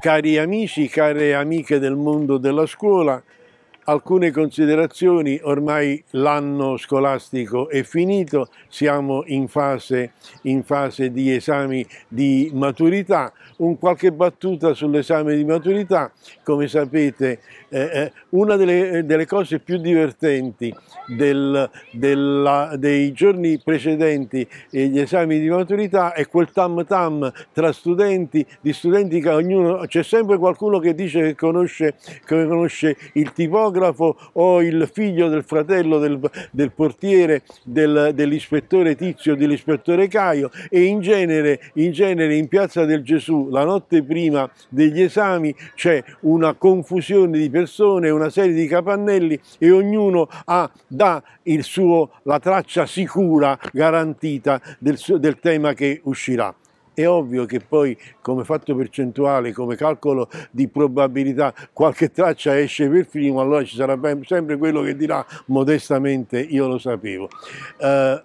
Cari amici, care amiche del mondo della scuola, alcune considerazioni, ormai l'anno scolastico è finito, siamo in fase, in fase di esami di maturità, un qualche battuta sull'esame di maturità, come sapete eh, eh una delle, delle, cose più divertenti del, della, dei giorni precedenti gli esami di maturità è quel tam tam tra studenti, di studenti che ognuno, c'è sempre qualcuno che dice che conosce, che conosce il tipografo, fotografo o il figlio del fratello del, del portiere, del, dell'ispettore Tizio, dell'ispettore Caio e in genere, in genere in Piazza del Gesù la notte prima degli esami c'è una confusione di persone, una serie di capannelli e ognuno ha, dà il suo, la traccia sicura, garantita del, del tema che uscirà. È ovvio che poi come fatto percentuale, come calcolo di probabilità, qualche traccia esce per primo, allora ci sarà sempre quello che dirà modestamente io lo sapevo. Eh,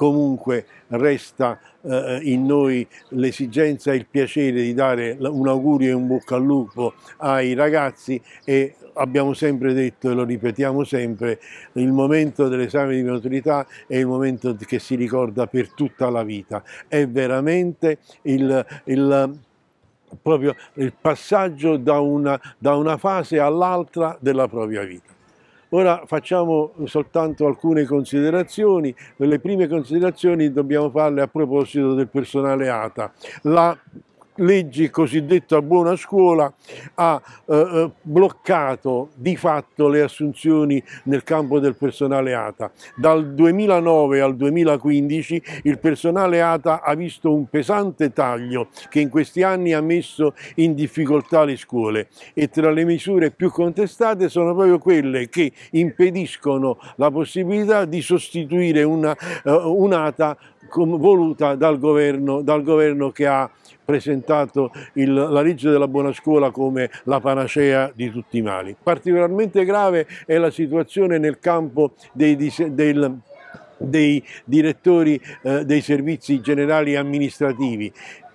comunque resta eh, eh, in noi l'esigenza e il piacere di dare un augurio e un bocca al lupo ai ragazzi e abbiamo sempre detto e lo ripetiamo sempre, il momento dell'esame di maturità è il momento che si ricorda per tutta la vita, è veramente il, il proprio il passaggio da una, da una fase all'altra della propria vita. Ora facciamo soltanto alcune considerazioni, le prime considerazioni dobbiamo farle a proposito del personale ATA. La leggi cosiddetta buona scuola ha eh, eh, bloccato di fatto le assunzioni nel campo del personale ATA. Dal 2009 al 2015 il personale ATA ha visto un pesante taglio che in questi anni ha messo in difficoltà le scuole e tra le misure più contestate sono proprio quelle che impediscono la possibilità di sostituire un'ATA una eh, voluta dal governo, dal governo che ha presentato il, la legge della buona scuola come la panacea di tutti i mali. Particolarmente grave è la situazione nel campo dei, del, dei direttori eh, dei servizi generali amministrativi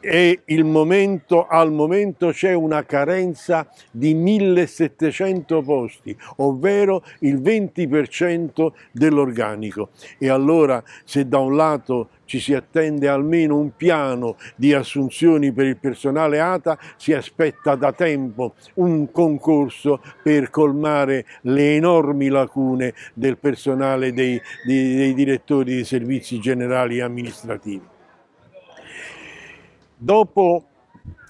e momento, al momento c'è una carenza di 1700 posti, ovvero il 20% dell'organico. E allora se da un lato ci si attende almeno un piano di assunzioni per il personale ATA, si aspetta da tempo un concorso per colmare le enormi lacune del personale dei, dei, dei direttori di servizi generali e amministrativi. Dopo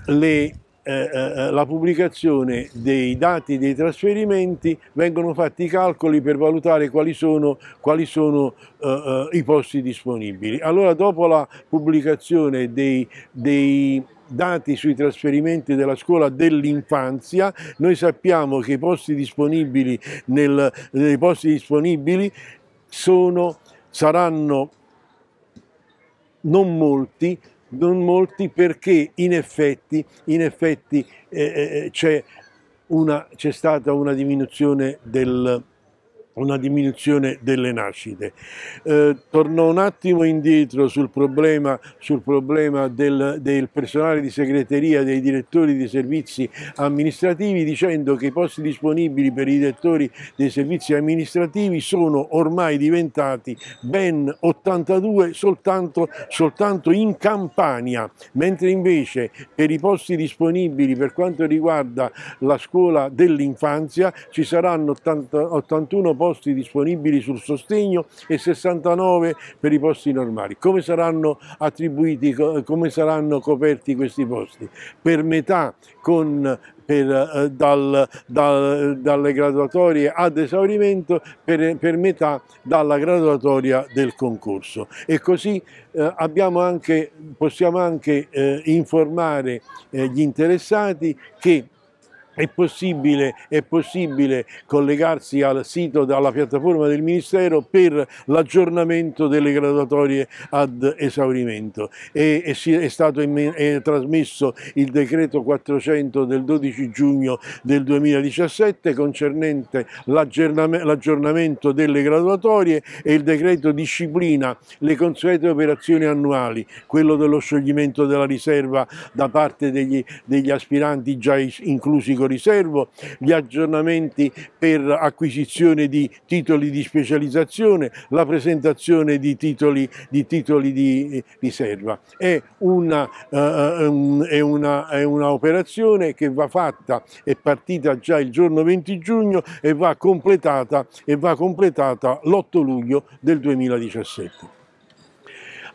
le, eh, eh, la pubblicazione dei dati dei trasferimenti vengono fatti i calcoli per valutare quali sono, quali sono eh, eh, i posti disponibili. Allora dopo la pubblicazione dei, dei dati sui trasferimenti della scuola dell'infanzia, noi sappiamo che i posti disponibili, nel, nei posti disponibili sono, saranno non molti, non molti perché in effetti, in effetti eh, eh, eh c'è stata una diminuzione del, una diminuzione delle nascite. Eh, torno un attimo indietro sul problema, sul problema del, del, personale di segreteria, dei direttori di servizi amministrativi, dicendo che i posti disponibili per i direttori dei servizi amministrativi sono ormai diventati ben 82 soltanto, soltanto in Campania, mentre invece per i posti disponibili per quanto riguarda la scuola dell'infanzia ci saranno 80, 81 posti posti disponibili sul sostegno e 69 per i posti normali. Come saranno attribuiti, come saranno coperti questi posti? Per metà con per, eh, dal, dal, dalle graduatorie ad esaurimento per, per, metà dalla graduatoria del concorso e così eh, anche, possiamo anche eh, informare eh, gli interessati che è possibile, è possibile, collegarsi al sito, alla piattaforma del Ministero per l'aggiornamento delle graduatorie ad esaurimento e, e si, è stato in, è trasmesso il decreto 400 del 12 giugno del 2017 concernente l'aggiornamento delle graduatorie e il decreto disciplina le consuete operazioni annuali, quello dello scioglimento della riserva da parte degli, degli aspiranti già inclusi con Albergo Riservo, gli aggiornamenti per acquisizione di titoli di specializzazione, la presentazione di titoli di, titoli di eh, riserva. È una, eh, eh ehm, è una, è una operazione che va fatta, è partita già il giorno 20 giugno e va completata, e va completata l'8 luglio del 2017.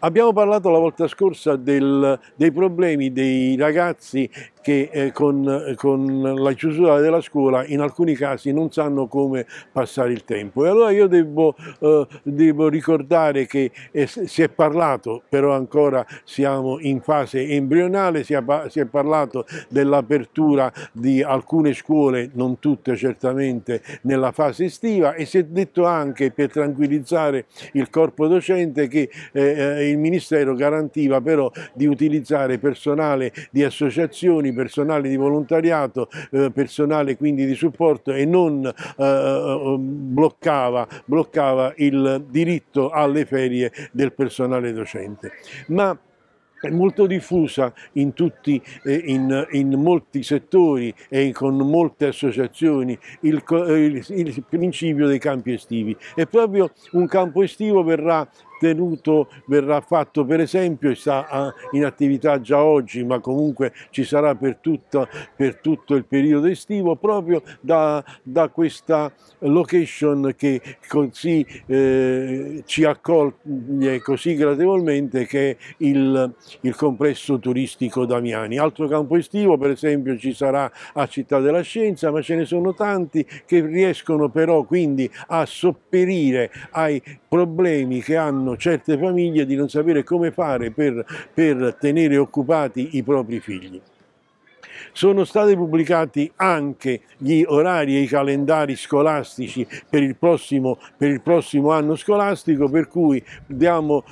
Abbiamo parlato la volta scorsa del, dei problemi dei ragazzi che eh, con, eh, con, la chiusura della scuola in alcuni casi non sanno come passare il tempo. E allora io devo, eh, devo ricordare che eh, si è parlato, però ancora siamo in fase embrionale, si è, si è parlato dell'apertura di alcune scuole, non tutte certamente, nella fase estiva e si è detto anche per tranquillizzare il corpo docente che eh, eh, il Ministero garantiva però di utilizzare personale di associazioni personale di volontariato, eh, personale quindi di supporto e non eh, eh, um, bloccava, bloccava il diritto alle ferie del personale docente. Ma è molto diffusa in, tutti, in, in, molti settori e con molte associazioni il, il, il, principio dei campi estivi e proprio un campo estivo verrà tenuto, verrà fatto per esempio, sta ah, in attività già oggi, ma comunque ci sarà per, tutta, per tutto il periodo estivo, proprio da, da questa location che così, eh, ci accoglie così gradevolmente che è il, il complesso turistico Damiani. Altro campo estivo per esempio ci sarà a Città della Scienza, ma ce ne sono tanti che riescono però quindi a sopperire ai problemi che hanno hanno certe famiglie di non sapere come fare per, per tenere occupati i propri figli. Sono stati pubblicati anche gli orari e i calendari scolastici per il prossimo, per il prossimo anno scolastico, per cui diamo,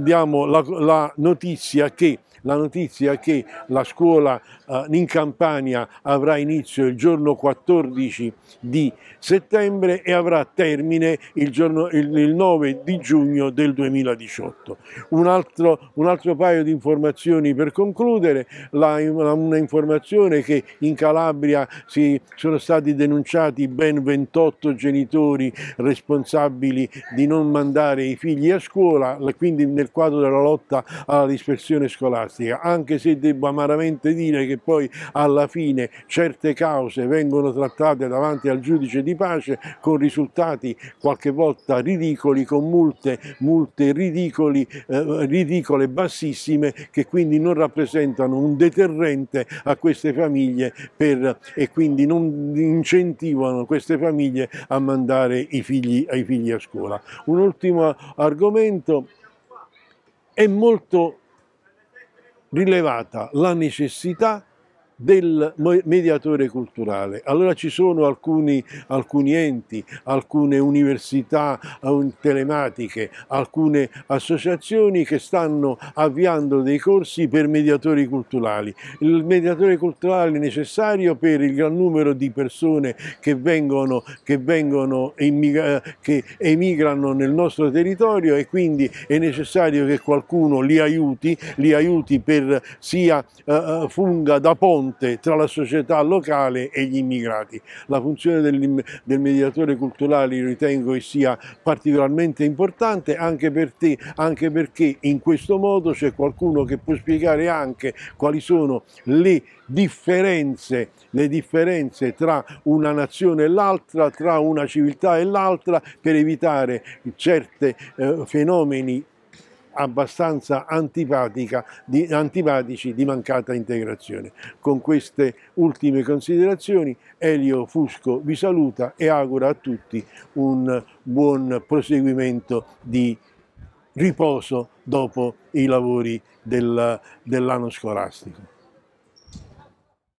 diamo la, la, notizia che, la notizia che la scuola eh, in Campania avrà inizio il giorno 14 di settembre e avrà termine il, giorno, il, il 9 di giugno del 2018. Un altro, un altro paio di informazioni per concludere, la, una informazione che in Calabria si, sono stati denunciati ben 28 genitori responsabili di non mandare i figli a scuola, quindi nel quadro della lotta alla dispersione scolastica, anche se devo amaramente dire che che poi alla fine certe cause vengono trattate davanti al giudice di pace con risultati qualche volta ridicoli, con multe, multe ridicoli, eh, ridicole bassissime che quindi non rappresentano un deterrente a queste famiglie per, e quindi non incentivano queste famiglie a mandare i figli, i figli a scuola. Un ultimo argomento è molto rilevata la necessità del mediatore culturale. Allora ci sono alcuni, alcuni enti, alcune università telematiche, alcune associazioni che stanno avviando dei corsi per mediatori culturali. Il mediatore culturale è necessario per il gran numero di persone che, vengono, che, vengono che emigrano nel nostro territorio e quindi è necessario che qualcuno li aiuti, li aiuti per sia eh, eh, funga da ponte ponte tra la società locale e gli immigrati. La funzione del, del mediatore culturale ritengo che sia particolarmente importante anche, per te, anche perché in questo modo c'è qualcuno che può spiegare anche quali sono le differenze, le differenze tra una nazione e l'altra, tra una civiltà e l'altra per evitare certi eh, fenomeni abbastanza di, antipatici di mancata integrazione. Con queste ultime considerazioni Elio Fusco vi saluta e augura a tutti un buon proseguimento di riposo dopo i lavori dell'anno scolastico.